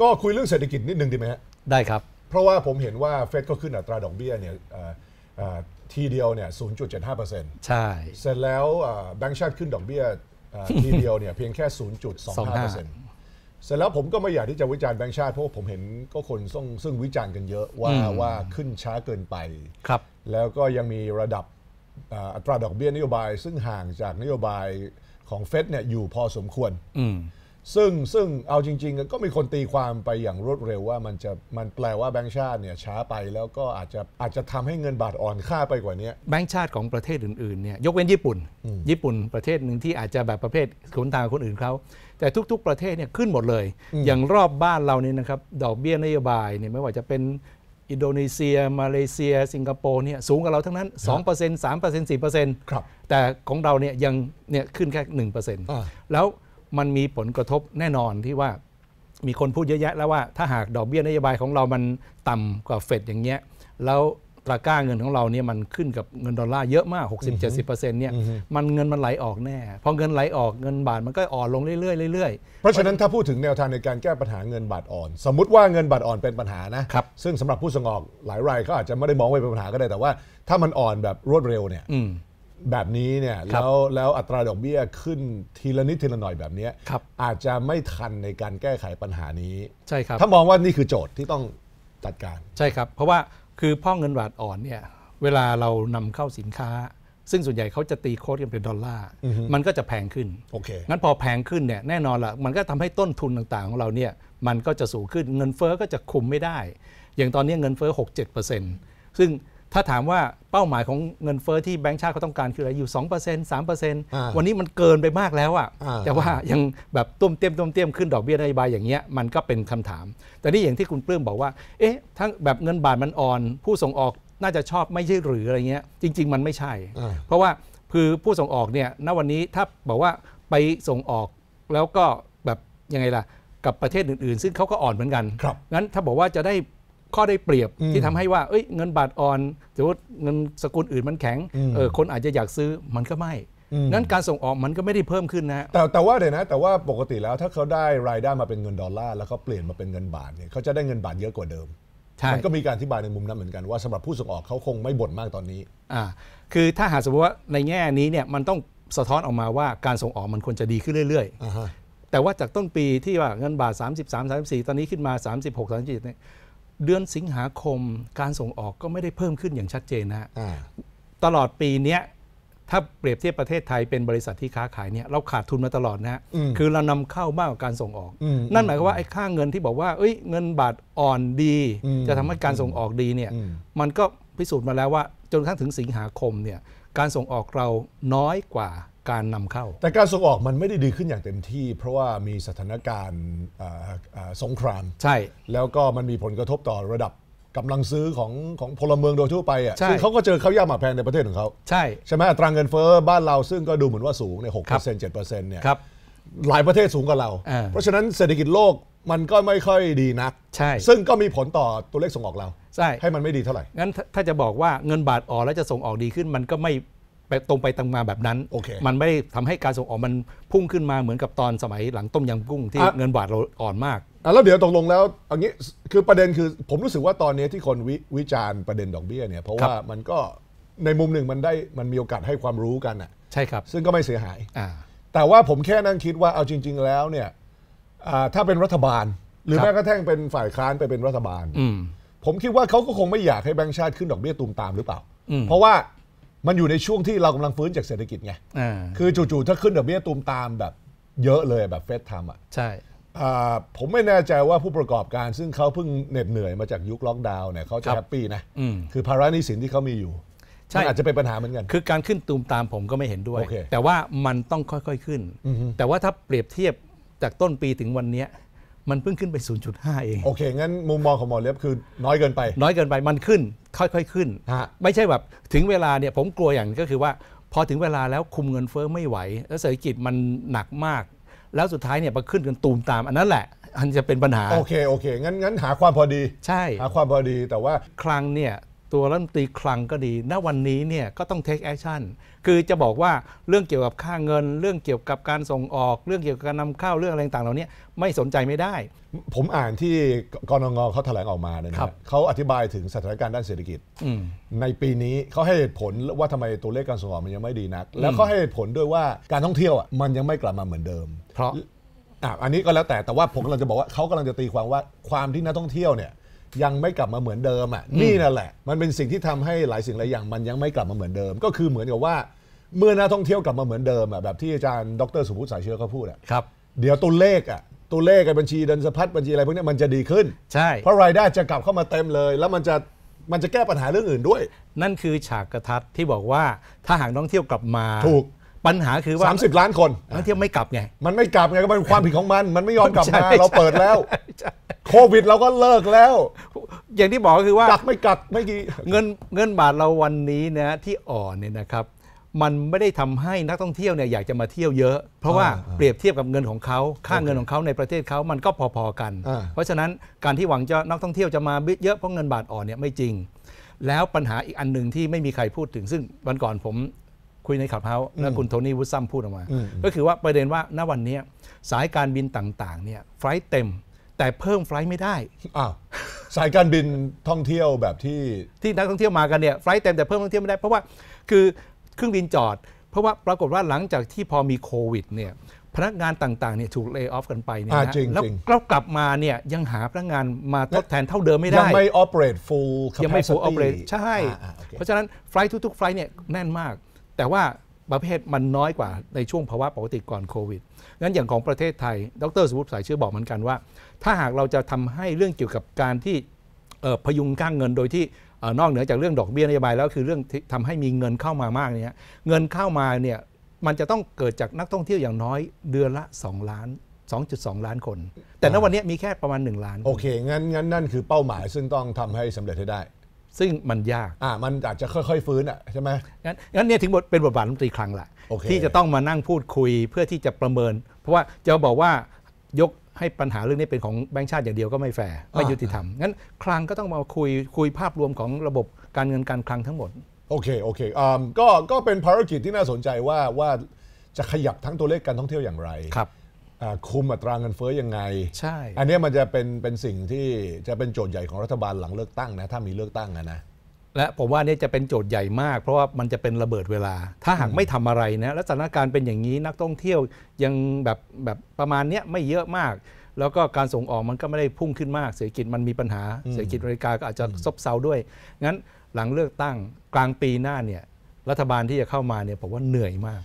ก็คุยเรื่องเศรษฐกิจนิดนึงดีไหมฮะได้ครับ เพราะว่าผมเห็นว่าเฟดก็ขึ้นอัตราดอกเบี้ยเนี่ยทีเดียวเนี่ย 0.75%ใช่ เสร็จแล้วแบงก์ชาติขึ้นดอกเบี้ยทีเดียวเนี่ยเพียงแค่ 0.25%เสร็จแล้วผมก็ไม่อยากที่จะวิจารณ์แบงก์ชาติเพราะผมเห็นก็คนซึ่งซึ่งวิจารณ์กันเยอะว่าว่าขึ้นช้าเกินไปครับ แล้วก็ยังมีระดับอัตราดอกเบี้ยนโยบาย ซึ่งห่างจากนโยบายของเฟดเนี่ยอยู่พอสมควรซึ่งซึ่งเอาจริง ๆ ก็มีคนตีความไปอย่างรวดเร็วว่ามันจะมันแปลว่าแบงก์ชาติเนี่ยช้าไปแล้วก็อาจจะอาจจะทำให้เงินบาทอ่อน ค่าไปกว่านี้แบงก์ชาติของประเทศอื่นๆเนี่ยยกเว้นญี่ปุ่น ญี่ปุ่นประเทศหนึ่งที่อาจจะแบบประเภทขนตาคนอื่นเขาแต่ทุกๆ ประเทศเนี่ยขึ้นหมดเลย อย่างรอบบ้านเรานี่นะครับดอกเบี้ยนโยบายเนี่ยไม่ว่าจะเป็นอินโดนีเซีย มาเลเซีย สิงคโปร์เนี่ยสูงกว่าเราทั้งนั้น2% 3% 4%ครับแต่ของเราเนี่ยยังเนี่ยขึ้นแค่1%แล้วมันมีผลกระทบแน่นอนที่ว่ามีคนพูดเยอะแยะ แล้วว่า ถ้าหากดอกเบี้ยนโยบายของเรามันต่ำกว่าเฟดอย่างเงี้ยแล้วตราก้าเงินของเราเนี่ยมันขึ้นกับเงินดอลลาร์เยอะมาก 60-70%เนี่ยมันเงินมันไหลออกแน่พอเงินไหลออกเงินบาทมันก็อ่อนลงเรื่อยๆเรื่อยๆเพราะฉะนั้นถ้าพูดถึงแนวทางในการแก้ปัญหาเงินบาทอ่อน สมมติว่าเงินบาทอ่อนเป็นปัญหานะครับซึ่งสำหรับผู้ส่งออกหลายรายก็อาจจะไม่ได้มองว่าเป็นปัญหาก็ได้แต่ว่า ถ้ามันอ่อนแบบรวดเร็วเนี่ยแบบนี้เนี่ย แล้วแล้วอัตราดอกเบี้ยขึ้นทีละนิดทีละหน่อยแบบนี้ อาจจะไม่ทันในการแก้ไขปัญหานี้ใช่ครับ ถ้ามองว่านี่คือโจทย์ที่ต้องจัดการใช่ครับ เพราะว่าคือพ่อเงินบาทอ่อนเนี่ยเวลาเรานำเข้าสินค้า ซึ่งส่วนใหญ่เขาจะตีโค้ดกันเป็นดอลลาร์ มันก็จะแพงขึ้นโอเค งั้นพอแพงขึ้นเนี่ยแน่นอนละมันก็ทำให้ต้นทุนต่างๆ ของเราเนี่ยมันก็จะสูงขึ้นเงินเฟ้อก็จะคุมไม่ได้ อย่างตอนนี้เงินเฟ้อ6-7%ซึ่งถ้าถามว่าเป้าหมายของเงินเฟอ้อที่แบงก์ชาติเขาต้องการคืออะไรอยู่ 2% 3%วันนี้มันเกินไปมากแล้วอะ่ะแต่ว่ายังแบบต้มเตี้ยมต้มเตี้ยมขึ้นดอกเบี้ยนโยบายอย่างเงี้ยมันก็เป็นคำถาม แต่นี่อย่างที่คุณปลื้มบอกว่า เอ๊ะ ทั้งแบบเงินบาทมันอ่อน ผู้ส่งออกน่าจะชอบไม่ใช่หรืออะไรเงี้ยจริง ๆ มันไม่ใช่ เพราะว่าคือผู้ส่งออกเนี่ย ณ วันนี้ถ้าบอกว่าไปส่งออกแล้วก็แบบยังไงล่ะกับประเทศอื่น ๆ ซึ่งเขาก็อ่อนเหมือนกัน ครับงั้นถ้าบอกว่าจะได้ข้อได้เปรียบที่ทำให้ว่าเอ้ยเงินบาทอ่อนสมมติเงินสกุลอื่นมันแข็งเออคนอาจจะอยากซื้อมันก็ไม่นั้นการส่งออกมันก็ไม่ได้เพิ่มขึ้นนะ แต่แต่ว่าเดี๋ยวนะ แต่ว่าปกติแล้ว ถ้าเขาได้รายได้มาเป็นเงินดอลลาร์แล้วเขาเปลี่ยนมาเป็นเงินบาทเนี่ยเขาจะได้เงินบาทเยอะกว่าเดิมมันก็มีการอธิบายในมุมนั้นเหมือนกันว่าสำหรับผู้ส่งออกเขาคงไม่บ่นมากตอนนี้อ่าคือถ้าหากสมมติว่าในแง่นี้เนี่ยมันต้องสะท้อนออกมาว่าการส่งออกมันควรจะดีขึ้นเรื่อยๆแต่ว่าจากต้นปีที่ว่าเงินบาท 33 34 ตอนนี้ขึ้นมา 36 37เนี่ยเดือนสิงหาคมการส่งออกก็ไม่ได้เพิ่มขึ้นอย่างชัดเจนนะตลอดปีนี้ถ้าเปรียบเทียบประเทศไทยเป็นบริษัทที่ค้าขายเนี่ยเราขาดทุนมาตลอดนะคือเรานำเข้ามากกว่าการส่งออก นั่นหมายความว่าไอ้ค่าเงินที่บอกว่าเอ้ยเงินบาทอ่อนดี จะทำให้การส่งออกดีเนี่ยมันก็พิสูจน์มาแล้วว่า จนกระทั่งถึงสิงหาคมเนี่ยการส่งออกเราน้อยกว่าการนำเข้า แต่การส่งออกมันไม่ได้ดีขึ้นอย่างเต็มที่เพราะว่ามีสถานการณ์สงคราม ใช่แล้วก็มันมีผลกระทบต่อระดับกำลังซื้อของของพลเมืองโดยทั่วไปอ่ะซึ่งเขาก็เจอเข้าวยากหมากแพงในประเทศของเขาใช่ ใช่ไหมตรางเงินเฟ้อ บ้านเราซึ่งก็ดูเหมือนว่าสูงในหกเปอร์เซ็นต์เจ็ดเปอร์เซ็นต์เนี่ยหลายประเทศสูงกว่าเรา เพราะฉะนั้นเศรษฐกิจโลกมันก็ไม่ค่อยดีนักใช่ซึ่งก็มีผลต่อตัวเลขส่งออกเราใช่ให้มันไม่ดีเท่าไหร่งั้นถ้าจะบอกว่าเงินบาทอ่อนแล้วจะส่งออกดีขึ้นมันก็ไม่ไปตรงไปตรงมาแบบนั้น okay. มันไม่ทำทำให้การส่งออกมันพุ่งขึ้นมาเหมือนกับตอนสมัยหลังต้มยำกุ้งที่เงินบาทเราอ่อนมากแล้วเดี๋ยวตกลงแล้วอันนี้คือประเด็นคือ ผมรู้สึกว่าตอนนี้ที่คนววิจารณ์ประเด็นดอกเบี้ยเนี่ย เพราะว่ามันก็ในมุมหนึ่งมันได้มันมีโอกาสให้ความรู้กันอ่ะใช่ครับ ซึ่งก็ไม่เสียหายแต่ว่าผมแค่นั่งคิดว่าเอาจริงๆ แล้วเนี่ยถ้าเป็นรัฐบาล หรือแม้กระทั่งเป็นฝ่ายค้านไปเป็นรัฐบาลผมคิดว่าเขาก็คงไม่อยากให้แบงค์ชาติขึ้นดอกเบี้ยตูมตามหรือเปล่าเพราะว่ามันอยู่ในช่วงที่เรากำลังฟื้นจากเศรษฐกิจไง คือจู่ๆ ถ้าขึ้นดอกเบี้ยตูมตามแบบ เยอะเลยแบบเฟดทำอ่ะ ใช่ ผมไม่แน่ใจว่าผู้ประกอบการซึ่งเขาเพิ่งเหน็ดเหนื่อยมาจากยุคล็อกดาวน์เนี่ยเขาจะแฮปปี้นะ คือภาระหนี้สินที่เขามีอยู่ใช่มันอาจจะเป็นปัญหาเหมือนกัน คือการขึ้นตูมตามผมก็ไม่เห็นด้วย แต่ว่ามันต้องค่อยๆขึ้น แต่ว่าถ้าเปรียบเทียบจากต้นปีถึงวันเนี้ยมันเพิ่งขึ้นไป 0.5 เอง โอเค งั้นมุมมองของหมอเล็บคือ น้อยเกินไป น้อยเกินไป มันขึ้นค่อยๆขึ้น ฮะ ไม่ใช่แบบถึงเวลาเนี่ยผมกลัวอย่างก็คือว่า พอถึงเวลาแล้วคุมเงินเฟ้อไม่ไหวแล้วเศรษฐกิจมันหนักมาก แล้วสุดท้ายเนี่ยมันขึ้นกันตูมตาม อันนั้นแหละอันจะเป็นปัญหา โอเค โอเค งั้นงั้นหาความพอดี ใช่ หาความพอดีแต่ว่าครั้งเนี่ยตัวรัฐมนตรีคลังก็ดี ณ วันนี้เนี่ย ก็ต้อง take action คือจะบอกว่าเรื่องเกี่ยวกับค่าเงิน เรื่องเกี่ยวกับการส่งออก เรื่องเกี่ยวกับการนำเข้าเรื่องอะไรต่างๆเหล่านี้ไม่สนใจไม่ได้ ผมอ่านที่กรงงเขาแถลงออกมาเนี่ยนะครับเขาอธิบายถึงสถานการณ์ด้านเศรษฐกิจในปีนี้เขาให้เหตุผลว่าทำไมตัวเลขการส่งออกมันยังไม่ดีนัก แล้วเขาให้เหตุผลด้วยว่าการท่องเที่ยวอ่ะมันยังไม่กลับมาเหมือนเดิม เพราะอันนี้ก็แล้วแต่แต่ว่าผมกำลังจะบอกว่าเขากำลังจะตีความว่าความที่นักท่องเที่ยวเนี่ยยังไม่กลับมาเหมือนเดิมอ่ะนี่นั่นแหละ มันเป็นสิ่งที่ทำให้หลายสิ่งหลายอย่างมันยังไม่กลับมาเหมือนเดิม ก็คือเหมือนกับว่า เมื่อนักท่องเที่ยวกลับมาเหมือนเดิมอ่ะแบบที่อาจารย์ดรสุพุทธสายเชื้อเขาพูดอ่ะครับเดี๋ยวตัวเลขอ่ะตัวเลขในบัญชีเดินสะพัดบัญชีอะไรพวกนี้มันจะดีขึ้นใช่เพราะรายได้จะกลับเข้ามาเต็มเลย แล้วมันจะมันจะแก้ปัญหาเรื่องอื่นด้วย นั่นคือฉากกระทัดที่บอกว่าถ้าหากท่องเที่ยวกลับมาถูกปัญหาคือว่า30ล้านคนนักเที่ยวไม่กลับไงมันไม่กลับไงก็เป็นความผิดของมันมันไม่ยอมกลับมาเราเปิดแล้วโควิดเราก็เลิกแล้ว อย่างที่บอกก็คือว่ากักไม่กักไม่กี่เงินเงินบาทเราวันนี้นะที่อ่อนเนี่ยนะครับ มันไม่ได้ทำให้นักท่องเที่ยวเนี่ยอยากจะมาเที่ยวเยอะ เพราะว่าเปรียบเทียบกับเงินของเขาค่าเงินของเขาในประเทศเขามันก็พอๆกัน เพราะฉะนั้นการที่หวังจะนักท่องเที่ยวจะมาเยอะเพราะเงินบาทอ่อนเนี่ยไม่จริง แล้วปัญหาอีกอันหนึ่งที่ไม่มีใครพูดถึงซึ่งวันก่อนผม คุยในขับเฮาแล้วคุณโทนี่วุฒิซัมพูดออกมา ก็คือว่าประเด็นว่าณวันนี้สายการบินต่างๆเนี่ยไฟล์เต็มแต่เพิ่มไฟล์ไม่ได้อ้าวสายการบินท่องเที่ยวแบบที่ที่นักท่องเที่ยวมากันเนี่ยไฟล์เต็มแต่เพิ่มท่องเที่ยวไม่ได้เพราะว่าคือเครื่องบินจอด เพราะว่าปรากฏว่าหลังจากที่พอมีโควิด เนี่ยพนักงานต่างๆเนี่ยถูกเลิกออฟกันไปเนี่ยนะจริงแล้วจริงกลับมาเนี่ยยังหาพนักงานมาทดแทนเท่าเดิมไม่ได้ ยังไม่ operate full capacity ยังไม่ full operate ใช่ เพราะฉะนั้นไฟล์ทุก ๆไฟล์เนี่ยแน่นมาก แต่ว่าประเภทมันน้อยกว่าในช่วงภาวะปกติก่อนโควิด งั้นอย่างของประเทศไทย ดรสุภุสายเชื่อบอกเหมือนกันว่า ถ้าหากเราจะทำให้เรื่องเกี่ยวกับการที่พยุงก้างเงิน โดยที่นอกเหนือจากเรื่องดอกเบี้ยนโยบายแล้ว คือเรื่องทำให้มีเงินเข้ามามากเนี่ยเงินเข้ามาเนี่ย มันจะต้องเกิดจากนักท่องเที่ยวอย่างน้อยเดือนละ 2 ล้าน 2.2 ล้านคน แต่ณวันนี้มีแค่ประมาณ 1 ล้านโอเคงั้นงั้น นั่นคือเป้าหมายซึ่งต้องทำให้สำเร็จให้ได้ซึ่งมันยาก อ่ามันอาจจะค่อยๆฟื้นอ่ะใช่ไหมงั้นงั้นเนี่ยถึงบทเป็นบทบาทรัฐมนตรีคลังแหละ okay. ที่จะต้องมานั่งพูดคุยเพื่อที่จะประเมิน เพราะว่าจะบอกว่ายกให้ปัญหาเรื่องนี้เป็นของแบงค์ชาติอย่างเดียวก็ไม่แฟร์ไม่ยุติธรรมงั้นคลังก็ต้องมาคุยคุยภาพรวมของระบบการเงินการคลังทั้งหมด โอเคโอเคอ่าก็ก็เป็นภารกิจที่น่าสนใจ ว่าว่าจะขยับทั้งตัวเลขการท่องเที่ยวอย่างไรครับคุมอัตราเงินเฟ้อยังไง ใช่ อันนี้มันจะเป็นเป็นสิ่งที่จะเป็นโจทย์ใหญ่ของรัฐบาลหลังเลือกตั้งนะถ้ามีเลือกตั้งนะและผมว่านี่จะเป็นโจทย์ใหญ่มาก เพราะว่ามันจะเป็นระเบิดเวลา ถ้าหากไม่ทำอะไรนะและสถานการณ์เป็นอย่างนี้นักท่องเที่ยว ยังแบบแบบประมาณนี้ไม่เยอะมาก แล้วก็การส่งออกมันก็ไม่ได้พุ่งขึ้นมากเศรษฐกิจมันมีปัญหาเศรษฐกิจอเมริกาก็อาจจะซบเซาด้วยงั้นหลังเลือกตั้งกลางปีหน้าเนี่ยรัฐบาลที่จะเข้ามาเนี่ยผมว่าเหนื่อยมาก